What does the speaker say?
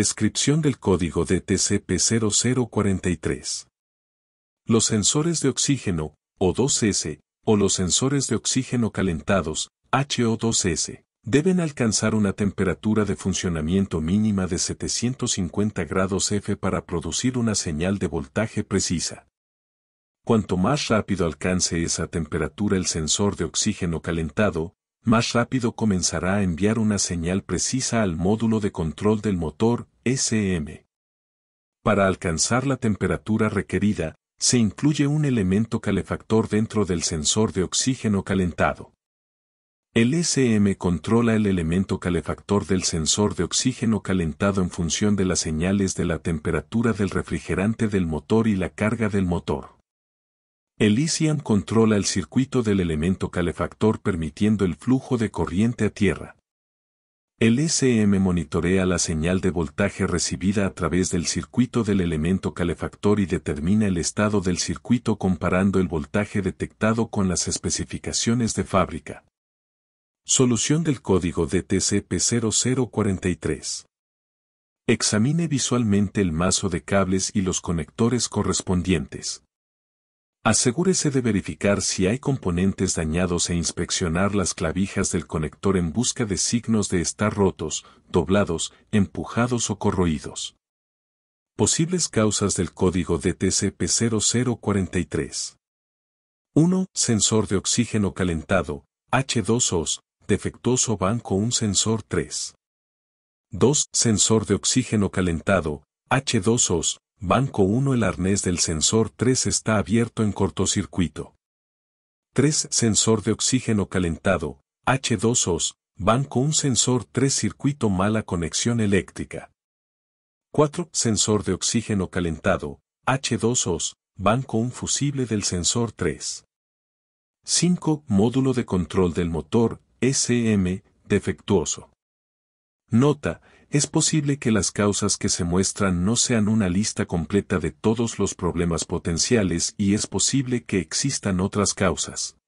Descripción del código de TCP0043. Los sensores de oxígeno, O2S, o los sensores de oxígeno calentados, HO2S, deben alcanzar una temperatura de funcionamiento mínima de 750 grados F para producir una señal de voltaje precisa. Cuanto más rápido alcance esa temperatura el sensor de oxígeno calentado, más rápido comenzará a enviar una señal precisa al módulo de control del motor, SM. Para alcanzar la temperatura requerida, se incluye un elemento calefactor dentro del sensor de oxígeno calentado. El SM controla el elemento calefactor del sensor de oxígeno calentado en función de las señales de la temperatura del refrigerante del motor y la carga del motor. El Elysian controla el circuito del elemento calefactor permitiendo el flujo de corriente a tierra. El SM monitorea la señal de voltaje recibida a través del circuito del elemento calefactor y determina el estado del circuito comparando el voltaje detectado con las especificaciones de fábrica. Solución del código DTCP0043. Examine visualmente el mazo de cables y los conectores correspondientes. Asegúrese de verificar si hay componentes dañados e inspeccionar las clavijas del conector en busca de signos de estar rotos, doblados, empujados o corroídos. Posibles causas del código DTCP0043. 1. Sensor de oxígeno calentado, H2OS, defectuoso banco un sensor 3. 2. Sensor de oxígeno calentado, H2OS, Banco 1 El arnés del sensor 3 está abierto en cortocircuito. 3 Sensor de oxígeno calentado, H2OS, banco 1. sensor 3 circuito mala conexión eléctrica. 4 Sensor de oxígeno calentado, H2OS, banco 1. fusible del sensor 3. 5 Módulo de control del motor, SM, defectuoso. Nota, es posible que las causas que se muestran no sean una lista completa de todos los problemas potenciales y es posible que existan otras causas.